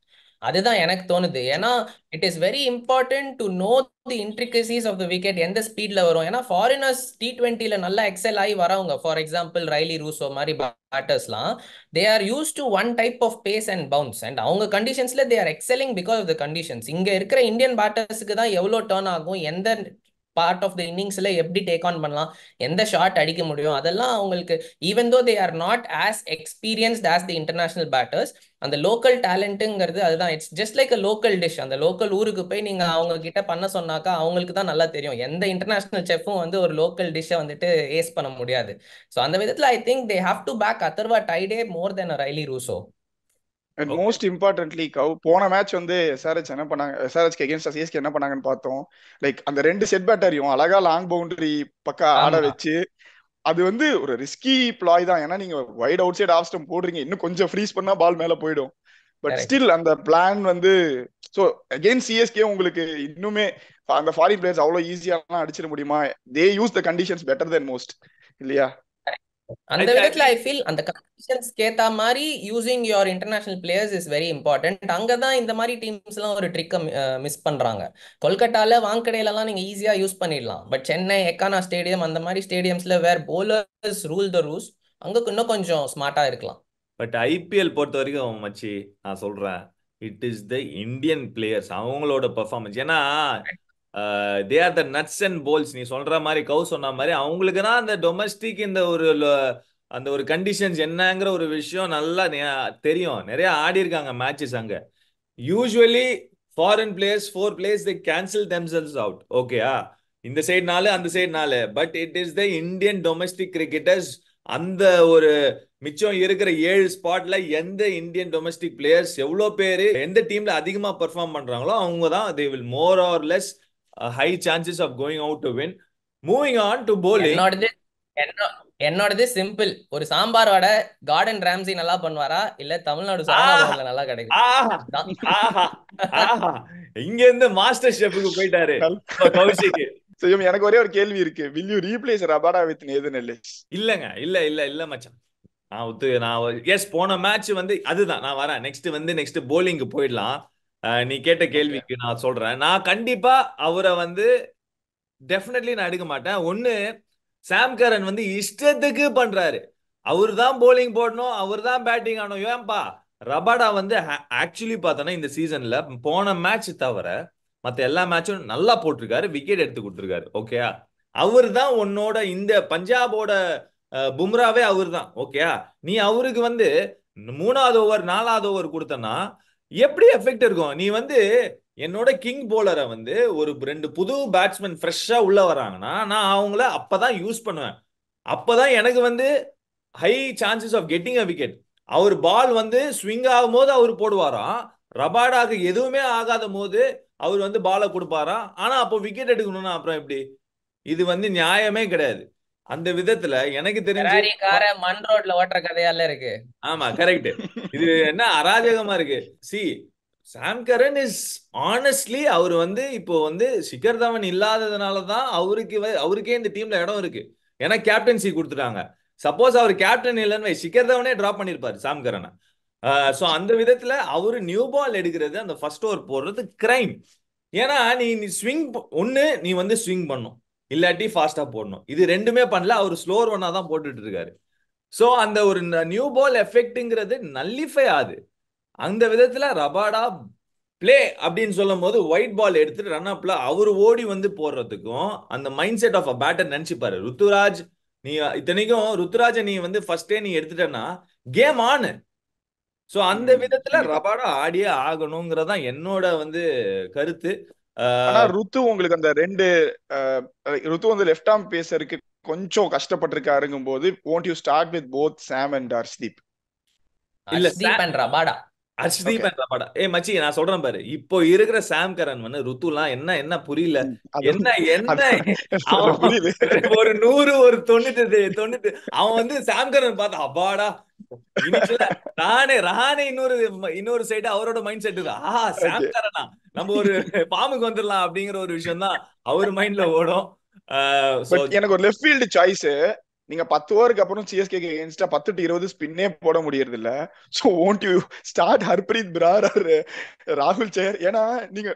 அதுதான் எனக்கு தோணுது ஏன்னா it is very important to know the intricacies of the wicket எந்த ஸ்பீட்ல வரும் ஏன்னா ஃபாரினர்ஸ் டி ட்வெண்ட்டில நல்லா எக்ஸல் ஆகி வரவங்க ஃபார் எக்ஸாம்பிள் ரைலி ரூசோ மாதிரி பேட்டர்ஸ்லாம் they are used to one type of pace and bounce and அவங்க கண்டிஷன்ஸ்ல they are excelling because of the conditions இங்க இருக்கிற இந்தியன் பேட்டர்ஸுக்கு தான் எவ்வளோ டேர்ன் ஆகும் எந்த பார்ட் ஆஃப் த இன்னிங்ஸ்ல எப்படி டேக் ஆன் பண்ணலாம் எந்த ஷாட் அடிக்க முடியும் அதெல்லாம் அவங்களுக்கு even though they are not as experienced as the international batters அந்த லோக்கல் டேலண்ட்டுங்கிறது அதுதான் it's just like a local dish அந்த லோக்கல் ஊருக்கு போய் நீங்க அவங்க கிட்ட பண்ண சொன்னாக்கா அவங்களுக்கு தான் நல்லா தெரியும் எந்த இன்டர்நேஷனல் செஃப்பும் வந்து ஒரு லோக்கல் டிஷ்ஷை வந்துட்டு ஏஸ் பண்ண முடியாது ஸோ அந்த விதத்தில் I think they have to back Atharva Taide more than Rilee Rossouw and most importantly கவு போன மேட்ச் வந்து எஸ்ஆர்எச் என்ன பண்ணாங்க எஸ்ஆர்எச்க்கு எகேன்ஸ்ட் சிஎஸ்கே என்ன பண்ணாங்கன்னு பார்த்தோம் லைக் அந்த ரெண்டு செட் பேட் அறியும் அழகா லாங் பவுண்டரி பக்கம் ஆட வச்சு அது வந்து ஒரு ரிஸ்கி பிளாய் தான் ஏன்னா நீங்க wide outside of stump போடுறீங்க இன்னும் கொஞ்சம் ஃப்ரீஸ் பண்ணா பால் மேல போயிடும் பட் ஸ்டில் அந்த பிளான் வந்து ஸோ அகெயின் சிஎஸ்கே உங்களுக்கு இன்னுமே அந்த ஃபாரின் பிளேயர்ஸ் அவ்வளோ ஈஸியாலாம் அடிச்சிட முடியுமா they use the conditions better then most இல்லையா அந்த விதத்துல ஐ ஃபீல் அந்த கண்டிஷன்ஸ்க்கு ஏத்த மாதிரி using your international players is very important அங்கதான் இந்த மாதிரி டீம்ஸ் எல்லாம் ஒரு ட்ரிக்க மிஸ் பண்றாங்க கொல்கட்டால வாங்கடையில எல்லாம் நீங்க ஈஸியா யூஸ் பண்ணிடலாம் பட் சென்னை எக்கானா ஸ்டேடியம் அந்த மாதிரி ஸ்டேடியம்ஸ்ல where bowlers rule the rules அங்க இன்னும் கொஞ்சம் ஸ்மார்ட்டா இருக்கலாம் பட் ஐபிஎல் பொறுத்த வரைக்கும் மச்சி நான் சொல்றேன் it is the Indian players அவங்களோட பெர்ஃபார்மன்ஸ் ஏன்னா they are the nuts and bolts நீ சொல்ற மாதிரி கவு சொன்ன மாதிரி அவங்களுக்கு தான் அந்த டொமஸ்டிக் இந்த ஒரு அந்த ஒரு கண்டிஷன்ஸ் என்னங்கிற ஒரு விஷயம் நல்லா தெரியும் நிறைய ஆடி இருக்காங்க மேட்சஸ் அங்க usually foreign players four players they cancel themselves out ஓகேயா இந்த சைடு நாள் அந்த சைடு நாள் but it is the Indian domestic cricketers அந்த ஒரு மிச்சம் இருக்கிற ஏழு ஸ்பாட்ல எந்த இந்தியன் டொமஸ்டிக் பிளேயர்ஸ் எவ்வளோ பேர் எந்த டீம்ல அதிகமாக பெர்ஃபார்ம் பண்றாங்களோ அவங்க தான் they will more or less high chances of going out to win moving on to bowling என்னோடது சிம்பிள் ஒரு சாம்பார் வடை கார்டன் ராம்சி நல்லா பண்ணுவாரா இல்ல தமிழ்நாடு சாம்பார் நல்லா கிடைக்கும் இங்க இருந்து மாஸ்டர் ஷெஃபுக்கு போயிட்டாரு சுயம் எனக்கு ஒரே ஒரு கேள்வி இருக்கு will you replace Rabada with Nathan இல்லங்க இல்ல இல்ல இல்ல மச்சான் நான் ஒத்து நான் எஸ் போன மேட்ச் வந்து அதுதான் நான் வரேன் நெக்ஸ்ட் வந்து நெக்ஸ்ட் போலிங்க்கு போயிடலாம் நீ கேட்ட கேள்விக்கு நான் சொல்றேன் நான் கண்டிப்பா அவரை வந்து டெஃபினெட்லி நான் எடுக்க மாட்டேன் ஒண்ணு சாம் கரன் வந்து இஷ்டத்துக்கு பண்றாரு அவர் தான் போலிங் போடணும் அவர் தான் பேட்டிங் ஆனும் ஏன்பா ரபாடா வந்து ஆக்சுவலி பார்த்தோன்னா இந்த சீசன்ல போன மேட்ச் தவிர மற்ற எல்லா மேட்சும் நல்லா போட்டிருக்காரு விக்கெட் எடுத்து கொடுத்துருக்காரு ஓகேயா அவர் தான் உன்னோட இந்த பஞ்சாபோட பும்ராவே அவர் தான் ஓகேயா நீ அவருக்கு வந்து மூணாவது ஓவர் நாலாவது ஓவர் கொடுத்தனா எப்படி எஃபெக்ட் இருக்கும் நீ வந்து என்னோட கிங் போலரை வந்து ஒரு ரெண்டு புது பேட்ஸ்மேன் ஃப்ரெஷ்ஷாக உள்ள வராங்கன்னா நான் அவங்கள அப்பதான் யூஸ் பண்ணுவேன் அப்பதான் எனக்கு வந்து high chances of getting a wicket அவர் பால் வந்து ஸ்விங் ஆகும் போது அவர் போடுவாராம் ரபாடாக்கு எதுவுமே ஆகாத போது அவர் வந்து பாலை கொடுப்பாராம் ஆனா அப்போ விக்கெட் எடுக்கணும்னா அப்புறம் எப்படி இது வந்து நியாயமே கிடையாது அந்த விதத்துல எனக்கு தெரிஞ்ச கார மண் ரோட்ல ஓட்டுற கதையால இருக்கு ஆமா கரெக்ட் இது என்ன அராஜகமா இருக்கு see Sam Curran is honestly அவர் வந்து இப்போ வந்து சிக்கர் தவன் இல்லாததுனால தான் அவருக்கு அவருக்கே இந்த டீம்ல இடம் இருக்கு ஏன்னா கேப்டன்சி கொடுத்துட்டாங்க சப்போஸ் அவர் கேப்டன் இல்லைன்னு சிக்கர் தவனே டிராப் பண்ணிருப்பாரு சாம் கரனை ஸோ அந்த விதத்துல அவர் நியூ பால் எடுக்கிறது அந்த ஃபர்ஸ்ட் ஓவர் போடுறது கிரைம் ஏன்னா நீ நீ ஸ்விங் ஒன்று நீ வந்து ஸ்விங் பண்ணும் இல்லாட்டி ஃபாஸ்டா போடணும் இது ரெண்டுமே பண்ணல அவர் ஸ்லோர் ஒன்னா தான் போட்டுட்டு இருக்காரு ஸோ அந்த ஒரு நியூ பால் எஃபெக்ட்ங்கிறது நல்லிஃபை ஆகுது அந்த விதத்துல ரபாடா பிளே அப்படின்னு சொல்லும் போது ஒயிட் பால் எடுத்துட்டு ரன் அப்ல அவர் ஓடி வந்து போடுறதுக்கும் அந்த mindset of a batter நினைச்சுப்பாரு ருத்துராஜ் நீ இத்தனைக்கும் ருத்துராஜ நீ வந்து ஃபர்ஸ்டே நீ எடுத்துட்டேன்னா கேம் ஆனு ஸோ அந்த விதத்துல ரபாடா ஆடியே ஆகணுங்கிறதான் என்னோட வந்து கருத்து ஆனா ருத்து உங்களுக்கு அந்த ரெண்டு ருத்து வந்து லெஃப்ட் ஆம் பேசருக்கு கொஞ்சம் கஷ்டப்பட்டிருக்காருங்கும் போது want you start with both Sam and Harshdeep இல்ல தீப் and Rabada Harshdeep and Rabada ஏ மச்சி நான் சொல்றேன் பாரு இப்போ இருக்கிற சாம் கரன் வந்து ருத்துலாம் என்ன என்ன புரியல என்ன என்ன ஒரு நூறு ஒரு தொண்ணூத்தி தொண்ணூத்தி அவன் வந்து சாம் கரன் பார்த்தா அபாடா ராணே ராணே இன்னொரு இன்னொரு சைடு அவரோட மைண்ட் செட் இருக்கு ஆஹா சாம்தாரனா நம்ம ஒரு பாமுக்கு வந்துடலாம் அப்படிங்கிற ஒரு விஷயம் தான் அவர் மைண்ட்ல ஓடும் எனக்கு ஒரு லெஃப்ட் ஃபீல்டு சாய்ஸ் நீங்க பத்து ஓவருக்கு அப்புறம் சிஎஸ்கே எகேன்ஸ்டா பத்து டு இருபது ஸ்பின்னே போட முடியறது இல்ல so won't you start Harpreet Brar ராகுல் சேர் ஏன்னா நீங்க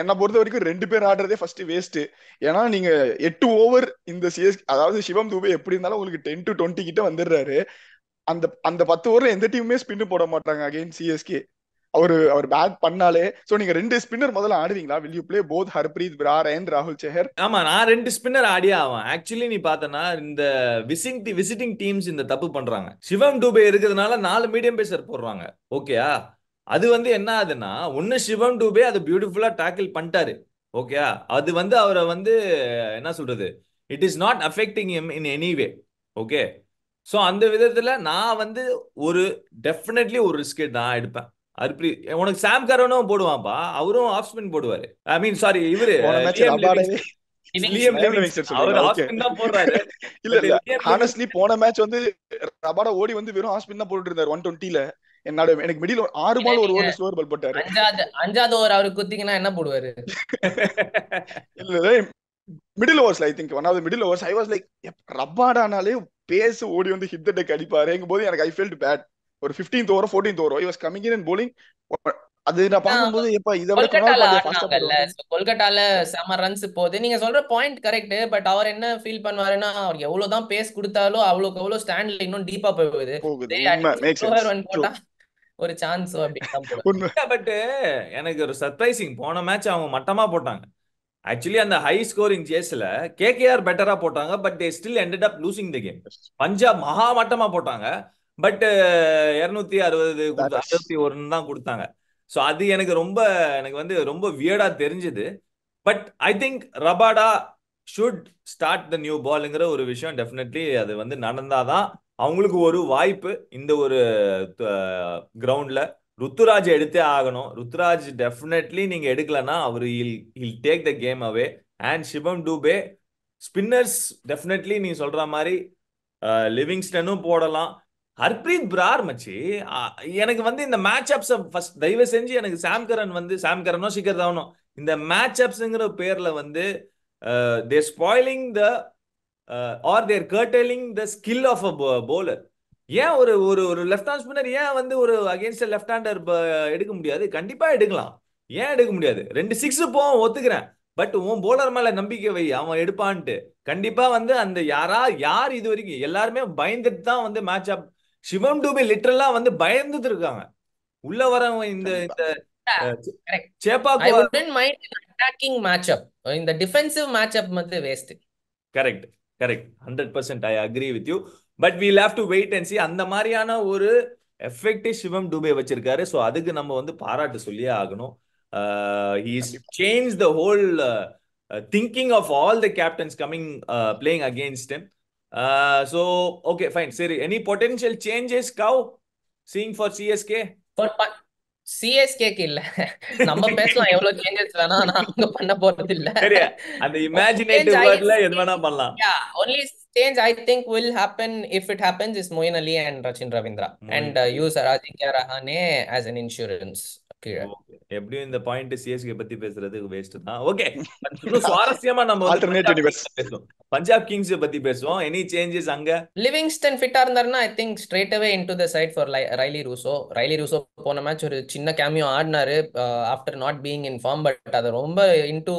என்ன பொறுத்த வரைக்கும் ரெண்டு பேர் ஆடுறதே ஃபர்ஸ்ட் வேஸ்ட் ஏன்னா நீங்க எட்டு ஓவர் இந்த சிஎஸ் அதாவது சிவம் தூபே எப்படி இருந்தாலும் உங்களுக்கு டென் டு டுவெண்ட்டி கிட்ட வந்துடுறாரு அந்த அந்த பத்து ஓவர்ல எந்த டீமுமே ஸ்பின்னு போட மாட்டாங்க அகைன் சிஎஸ்கே அவரு அவர் பேட் பண்ணாலே சோ நீங்க ரெண்டு ஸ்பின்னர் முதல்ல ஆடுவீங்களா will you play both Harpreet Brar and ராகுல் செஹர் ஆமா நான் ரெண்டு ஸ்பின்னர் ஆடி ஆவேன் ஆக்சுவலி நீ பார்த்தனா இந்த விசிங் தி விசிட்டிங் டீம்ஸ் இந்த தப்பு பண்றாங்க சிவம் டூபே இருக்கிறதுனால நாலு மீடியம் பேசர் போடுறாங்க ஓகேயா அது வந்து என்ன ஆகுதுன்னா ஒன்னு சிவம் டூபே அதை பியூட்டிஃபுல்லா டேக்கிள் பண்ணிட்டாரு ஓகேயா அது வந்து அவரை வந்து என்ன சொல்றது it is not affecting him in any way okay so அந்த விதத்தில் நான் வந்து ஒரு டெஃபினெட்லி ஒரு ரிஸ்க் நான் எடுப்பேன் அர்பி உனக்கு சாம் கரோனும் போடுவான்பா அவரும் ஆஃப் ஸ்பின் போடுவாரு ஐ மீன் சாரி இவரு போன மேட்ச் [LAUGHS] வந்து ரபாடா ஓடி வந்து வெறும் தான் ஒன் என்னோட எனக்கு மிடில் ஆறு ஒரு போட்டாரு குத்திங்கன்னா என்ன போடுவாரு [LAUGHS] மிடில் ஓவர்ஸ்ல I think one of middle overs I was like ரப்பாடானாலே பேஸ் ஓடி வந்து ஹிட் த டெக் அடிப்பாருங்கும் போது எனக்கு ஐ ஃபீல்ட் பேட் ஒரு பிப்டீன்த் ஓவரோ ஃபோர்டீன் ஓவரோ இவாஸ் கமிங் இன் போலிங் அது நான் பாக்கும்போது எப்ப இத விட கொல்கட்டால செம ரன்ஸ் போகுது நீங்க சொல்ற பாயிண்ட் கரெக்ட் பட் அவர் என்ன ஃபீல் பண்ணுவாருன்னா அவர் தான் பேஸ் கொடுத்தாலும் அவ்வளவுக்கு அவ்வளவு ஸ்டாண்ட்ல இன்னும் டீப்பா போகுது ஒரு சான்ஸ் அப்படின்னு பட் எனக்கு ஒரு சர்ப்ரைசிங் போன மேட்ச் அவங்க மட்டமா போட்டாங்க ஆக்சுவலி அந்த ஹை ஸ்கோரிங் சேஸ்ல கேகேஆர் பெட்டரா போட்டாங்க but they still ended up losing the game Punjab மகா மட்டமா போட்டாங்க பட் uh, இருநூத்தி அறுபது அறுபத்தி ஒன்னு தான் கொடுத்தாங்க ஸோ அது எனக்கு ரொம்ப எனக்கு வந்து ரொம்ப வியர்டா தெரிஞ்சது but I think Rabada should start the new பால்ங்கிற ஒரு விஷயம் டெஃபினெட்லி அது வந்து நடந்தாதான் அவங்களுக்கு ஒரு வாய்ப்பு இந்த ஒரு கிரவுண்ட்ல ருத்துராஜ் எடுத்தே ஆகணும் ருத்துராஜ் டெஃபினெட்லி நீங்க எடுக்கலன்னா அவர் he will take the game away and Shivam Dube spinners definitely நீ சொல்ற மாதிரி லிவிங்ஸ்டனும் போடலாம் ஹர்பிரீத் பிரார் மச்சி எனக்கு வந்து இந்த மேட்ச் அப்ஸ் ஃபர்ஸ்ட் தயவு செஞ்சு எனக்கு சாம் கரன் வந்து சாம் கரனோ சிகர் தானோ இந்த மேட்ச் அப்ஸ்ங்கிற பேர்ல வந்து they spoiling the are their curtailing the skill of a bowler ஏன் ஒரு ஒரு ஒரு லெஃப்ட் ஹேண்ட் ஸ்பின்னர் ஏன் வந்து ஒரு அகேன்ஸ்ட் லெஃப்ட் ஹேண்டர் எடுக்க முடியாது கண்டிப்பா எடுக்கலாம் ஏன் எடுக்க முடியாது ரெண்டு சிக்ஸ் போவோம் ஒத்துக்கிறேன் பட் உன் போலர் மேல நம்பிக்கை வை அவன் எடுப்பான்ட்டு கண்டிப்பா வந்து அந்த யாரா யார் இது வரைக்கும் எல்லாருமே பயந்துட்டு தான் வந்து மேட்ச் அப் சிவம் டூபி லிட்டரலா வந்து பயந்துட்டு இருக்காங்க உள்ள வரவங்க இந்த இந்த இந்த டிஃபென்சிவ் மேட்ச் அப் வந்து waste correct correct hundred percent I agree with you but we'll have to wait and see அந்த மாதிரியான ஒரு எஃபெக்டிவ் சிவம் டூபே வச்சிருக்காரு ஸோ அதுக்கு நம்ம வந்து பாராட்டு சொல்லியே ஆகணும் he's change the whole thinking of all the captains coming playing against him so okay fine சரி எனி பொட்டென்ஷியல் சேஞ்சஸ் கவ் சீங் ஃபார் சிஎஸ்கே சிஎஸ்கேக்கு இல்ல நம்ம பேசலாம் எவ்வளவு சேஞ்சஸ் வேணா ஆனா அவங்க பண்ண போறது இல்ல அந்த இமேஜினேட்டிவ் வேர்ட்ல எது வேணா பண்ணலாம் only change I think will happen if it happens is Moeen Ali and Rachin Ravindra and use சராஜிகா ரஹானே ஆஸ் அன் இன்சூரன்ஸ் எப்படியும் இந்த பாயிண்ட் சிஎஸ்கே பத்தி பேசுறது வேஸ்ட் தான் ஓகே [LAUGHS] சுவாரஸ்யமா நம்ம பேசுவோம் பஞ்சாப் கிங்ஸ் பத்தி பேசுவோம் எனி சேஞ்சஸ் அங்க லிவிங்ஸ்டன் ஃபிட்டா இருந்தாருன்னா I think straight away in to the side for Rilee Rossouw Rilee Rossouw போன மேட்ச் ஒரு சின்ன கேமியோ ஆடினாரு after not being in form but அதை ரொம்ப இன்டூ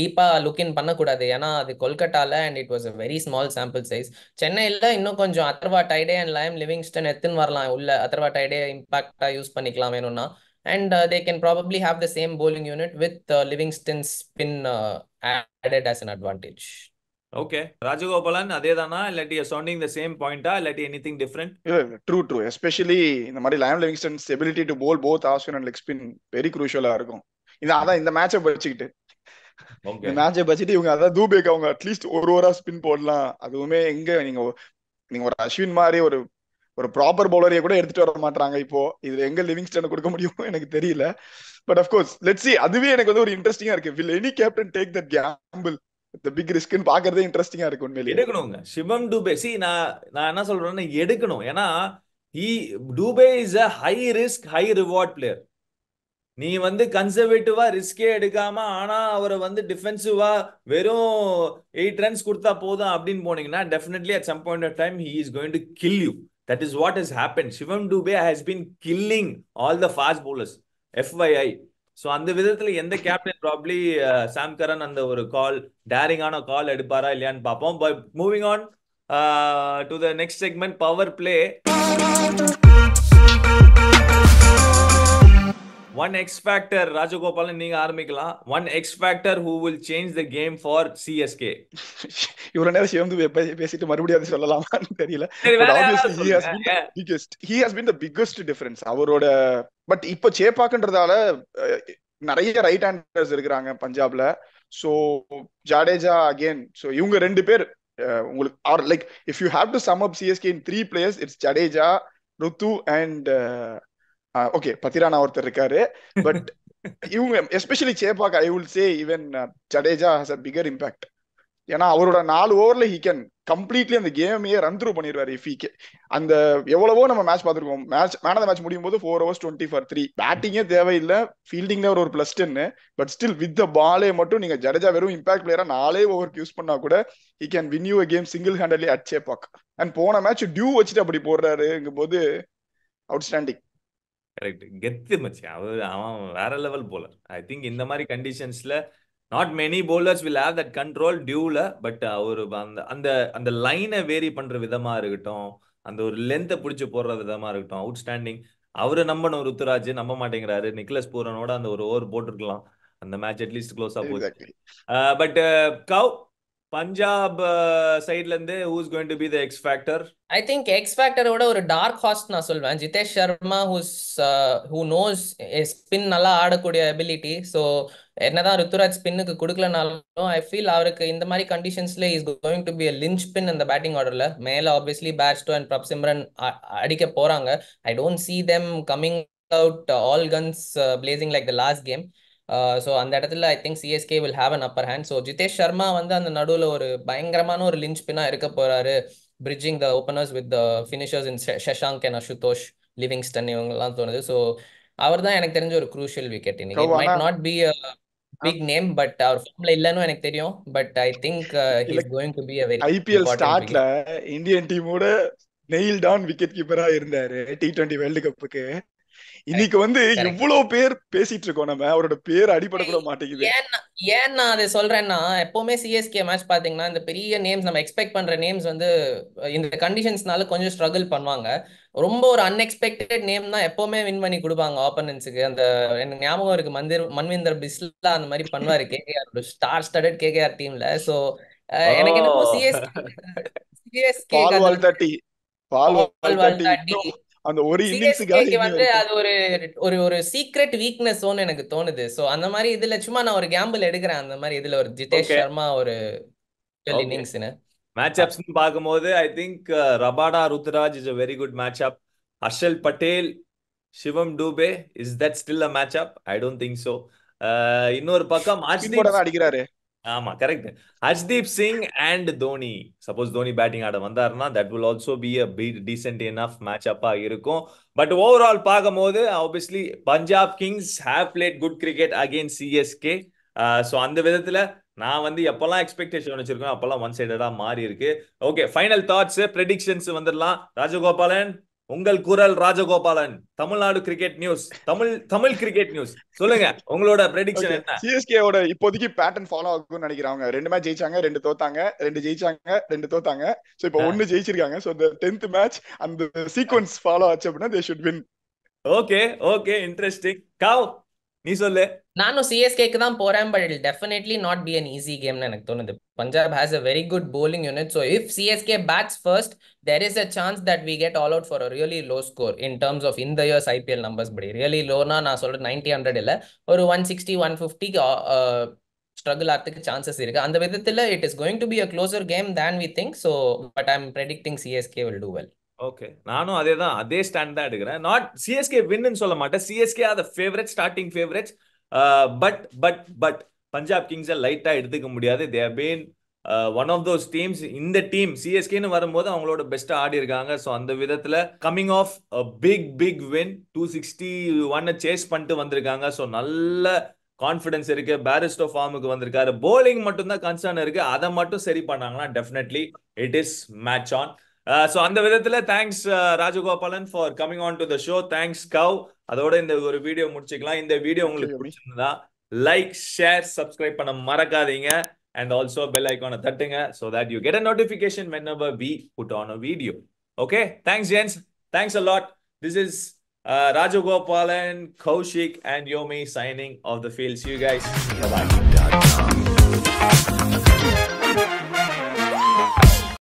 டீப்பா லுக் இன் பண்ணக்கூடாது ஏன்னா அது கொல்கட்டால and it was a very small sample size சென்னையில இன்னும் கொஞ்சம் Atharva Taide and Liam Livingstone எத்துன்னு வரலாம் உள்ள அத்தர்வா டைடே இம்பாக்டா யூஸ் பண்ணிக்கலாம் வேணும்னா and uh, they can probably have the same bowling unit with uh, Livingston's spin uh, added as an advantage. Okay Rajagopalan அதே தானா இல்லாட்டி சவுண்டிங் த சேம் பாயிண்டா இல்லாட்டி any thing different true true especially இந்த மாதிரி Liam Livingstone ability to bowl both Ashwin and leg spin very குரூஷியலா இருக்கும் இந்த அதான் இந்த மேட்சை வச்சுக்கிட்டு இந்த மேட்சை வச்சுட்டு இவங்க அதான் தூபேக் அவங்க அட்லீஸ்ட் ஒரு ஓவரா ஸ்பின் போடலாம் அதுவுமே எங்க நீங்க நீங்க ஒரு அஸ்வின் மாதிரி ஒரு ஒரு ப்ராப்பர் பவுலரையே கூட எடுத்துட்டு வர மாட்டாங்க இப்போ இதுல எங்க லிவிங் ஸ்டாண்ட் கொடுக்க முடியும் எனக்கு தெரியல பட் அஃப்கோர்ஸ் லெட் சி அதுவே எனக்கு வந்து ஒரு இன்ட்ரெஸ்டிங்கா இருக்கு will any captain take that gamble the big ரிஸ்க்னு பாக்குறதே இன்ட்ரெஸ்டிங்கா இருக்கு உண்மையிலே எடுக்கணுங்க சிவம் டுபே சி நான் நான் என்ன சொல்றேன்னா எடுக்கணும் ஏன்னா he Dube is a high risk high reward player நீ வந்து கன்சர்வேட்டிவா ரிஸ்கே எடுக்காம ஆனா அவரை வந்து டிஃபென்சிவா வெறும் எயிட் ரன்ஸ் கொடுத்தா போதும் அப்படின்னு போனீங்கன்னா definitely at some point of time he is going to kill you That is what has happened. Shivam Dubey has been killing all the fast bowlers. FYI. So அந்த விதத்துல எந்த கேப்டன் ப்ராப்ளி சாம் கரன் அந்த ஒரு கால் டேரிங்கான கால் எடுப்பாரா இல்லையான்னு பார்ப்போம் but moving on to the next segment power play one X factor Rajagopalan நீங்க ஆரம்பிக்கலாம் one X factor who will change the game for CSK இவ்வளவு நேரம் சேர்ந்து பேசிட்டு மறுபடியும் அதை சொல்லலாமான்னு தெரியல he has been the biggest difference அவரோட பட் இப்போ சேப்பாக்குன்றதால நிறைய ரைட் ஹேண்டர்ஸ் இருக்கிறாங்க பஞ்சாப்ல ஸோ ஜாடேஜா அகேன் ஸோ இவங்க ரெண்டு பேர் உங்களுக்கு or like if you have to sum up CSK in three players it's Jadeja Ruthu and okay Pathirana ஒருத்தர் இருக்காரு பட் [LAUGHS] இவங்க especially Chepauk I will say even Jadeja has a bigger impact ஏன்னா அவரோட நாலு ஓவர்ல ஹி கேன் கம்ப்ளீட்லி அந்த கேமையே ரன் த்ரூ பண்ணிடுவாரு இஃபிக்கு அந்த எவ்வளவோ நம்ம மேட்ச் பார்த்துருக்கோம் மேட்ச் மேன் ஆஃப் மேட்ச் முடியும் போது four hours twenty for three பேட்டிங்கே தேவையில்லை ஃபீல்டிங்ல ஒரு பிளஸ் டென்னு பட் ஸ்டில் வித் த பாலே மட்டும் நீங்க ஜடேஜா வெறும் இம்பாக்ட் பிளேயரா நாலே ஓவருக்கு யூஸ் பண்ணா கூட he can win you a game single handedly at Chepauk and போன மேட்ச் டியூ வச்சுட்டு அப்படி போடுறாருங்கும் போது அவுட்ஸ்டாண்டிங் கரெக்ட் கெத்து மச்சி அவர் அவன் வேற லெவல் போலர் ஐ திங்க் இந்த மாதிரி கண்டிஷன்ஸ்ல not many bowlers will have that control டியூல பட் அவர் அந்த அந்த அந்த லைனை வேரி பண்ற விதமா இருக்கட்டும் அந்த ஒரு லென்த்தை பிடிச்சி போடுற விதமா இருக்கட்டும் அவுட் ஸ்டாண்டிங் அவரு நம்பணும் ருத்துராஜ் நம்ப மாட்டேங்கிறாரு நிக்லஸ் பூரனோட அந்த ஒரு ஓவர் போட்டிருக்கலாம் அந்த மேட்ச் அட்லீஸ்ட் க்ளோஸா போச்சு but uh, uh, Gav Punjab சைட்ல இருந்து who's going to be the X factor I think X ஃபேக்டரோட ஒரு டார்க் ஹார்ஸ் நான் சொல்வேன் Jitesh Sharma who's who knows spin நல்லா ஆடக்கூடிய எபிலிட்டி ஸோ என்னதான் ருத்துராஜ் ஸ்பின்னுக்கு கொடுக்கலனாலும் ஐ ஃபீல் அவருக்கு இந்த மாதிரி கண்டிஷன்ஸ்ல is going to be linchpin அந்த பேட்டிங் ஆர்டர்ல மேல obviously Bairstow and Prabhsimran அடிக்க போறாங்க I don't see them coming out all guns blazing like the last game so uh, அந்த இடத்துல I think CSK will have an upper hand so Jitesh Sharma வந்து அந்த நடுவில் ஒரு பயங்கரமான ஒரு லிஞ்ச் பின்னா இருக்க போறாரு bridging the openers with the finishers in Shashank and Ashutosh Livingstone இவங்கெல்லாம் தோணுது ஸோ அவர் தான் எனக்கு தெரிஞ்ச ஒரு குரூஷியல் விக்கெட் இன்னைக்கு it might not be big name but அவர் ஃபார்ம்ல இல்லன்னு எனக்கு தெரியும் but I think he is going to be a very IPL ஸ்டார்ட்ல இந்தியன் டீமோட நெயில் டான் விக்கெட் கீப்பரா இருந்தாரு டி டுவெண்ட்டி வேர்ல்டு கப்புக்கு இன்னைக்கு வந்து இவ்வளவு பேர் பேசிட்டு இருக்கோம் நம்ம அவரோட பேர் கூட மாட்டேங்குது ஏன் நான் அதை சொல்றேன்னா எப்பவுமே சிஎஸ்கே மேட்ச் பாத்தீங்கன்னா இந்த பெரிய நேம்ஸ் நம்ம எக்ஸ்பெக்ட் பண்ற நேம்ஸ் வந்து இந்த கண்டிஷன்ஸ்னால கொஞ்சம் ஸ்ட்ரகிள் பண்ணுவாங்க ரொம்ப ஒரு அன்எக்ஸ்பெக்டட் நேம் தான் எப்பவுமே வின் பண்ணி கொடுப்பாங்க ஆப்பனன்ஸுக்கு அந்த எனக்கு ஞாபகம் இருக்கு மந்திர் மன்விந்தர் பிஸ்லா அந்த மாதிரி பண்ணுவாரு கேகேஆர் ஸ்டார் ஸ்டடட் கேகேஆர் டீம்ல சோ எனக்கு என்னமோ சிஎஸ்கே சிஎஸ்கே வால் தட்டி பால் வால் தட்டி அந்த ஒரு இன்னிங்ஸுக்கு வந்து அது ஒரு ஒரு ஒரு சீக்ரெட் ஓன் எனக்கு தோணுது சோ அந்த மாதிரி இதுல சும்மா நான் ஒரு கேம்பிள் எடுக்கிறேன் அந்த மாதிரி இதுல ஒரு ஜிதேஷ் சர்மா ஒரு இன்னிங்ஸ்னு மேட்ச் அப்ஸ்னு பாக்கும்போது I think Rabada Ruturaj is a very good match up Harshal Patel Shivam Dube is that still a match up I don't think so இன்னொரு பக்கம் அடிக்கிறாரு ஆமா correct Arshdeep Singh and Dhoni suppose Dhoni batting ஆட வந்தாருன்னா that will also be a be decent enough match அப்பா இருக்கும் but overall பார்க்கும்போது obviously Punjab Kings have played good cricket again CSK so அந்த விதத்துல நான் வந்து எப்பெல்லாம் எக்ஸ்பெக்டேஷன் வச்சிருக்கேன் அப்பெல்லாம் ஒன் சைடடா மாறி இருக்கு ஓகே ஃபைனல் தாட்ஸ் ப்ரெடிக்ஷன்ஸ் வந்துடலாம் ராஜகோபாலன் உங்கள் குரல் Rajagopalan Tamil Nadu cricket news Tamil Tamil cricket news சொல்லுங்க உங்களோட ப்ரெடிக்ஷன் என்ன ஓட இப்போதைக்கு பேட்டர்ன் ஃபாலோ ஆகும்னு நினைக்கிறாங்க ரெண்டு மேட்ச் ஜெயிச்சாங்க ரெண்டு தோத்தாங்க ரெண்டு ஜெயிச்சாங்க ரெண்டு தோத்தாங்க சோ இப்போ ஒன்னு ஜெயிச்சிருக்காங்க சோ இந்த 10th மேட்ச் அந்த சீக்வென்ஸ் ஃபாலோ ஆச்சு அப்படினா they should win okay okay interesting Kau நீ சொல்லு நானும் சிஎஸ்கேக்கு தான் போறேன் but it definitely not be an easy கேம்னு எனக்கு தோணுது Punjab has a very good bowling unit so if CSK bats first there is a chance that we get all out for really low score in terms of இந்த years IPL numbers படி really லோனா நான் சொல்றேன் ninety hundred இல்லை ஒரு one sixty one ஃபிஃப்டிக்கு struggle ஆகிறதுக்கு chances இருக்கு அந்த விதத்தில் it is going to be a closer game than we think so but I am predicting CSK will do well okay நானும் அதே தான் அதே ஸ்டாண்ட் தான் எடுக்கிறேன் நாட் சிஎஸ்கே வின்னு சொல்ல மாட்டேன் CSK are the favourite starting favourite but but but Punjab கிங்ஸை லைட்டாக எடுத்துக்க முடியாது they been one of those teams இந்த டீம் சிஎஸ்கேன்னு வரும்போது அவங்களோட பெஸ்ட்டாக ஆடி இருக்காங்க ஸோ அந்த விதத்தில் coming off big big win two sixty ஒன்னை சேஸ் பண்ணிட்டு வந்திருக்காங்க ஸோ நல்ல கான்ஃபிடன்ஸ் இருக்கு பேரிஸ்டோ ஃபார்முக்கு வந்திருக்காரு போலிங் மட்டும் தான் கன்சர்ன் இருக்கு அதை மட்டும் சரி பண்ணாங்கன்னா definitely it is match on so அந்த விதத்தில் thanks Rajagopalan for coming on to the show thanks Kau அதோட இந்த ஒரு வீடியோ முடிச்சுக்கலாம் இந்த வீடியோ உங்களுக்கு பிடிச்சிருந்தா லைக் ஷேர் சப்ஸ்கிரைப் பண்ண மறக்காதீங்க அண்ட் ஆல்சோ பெல் ஐக்கானை தட்டுங்க so that you get a notification whenever we put on a video okay thanks gents thanks a lot this is Rajagopalan Kaushik and யோமி signing off the fields you guys by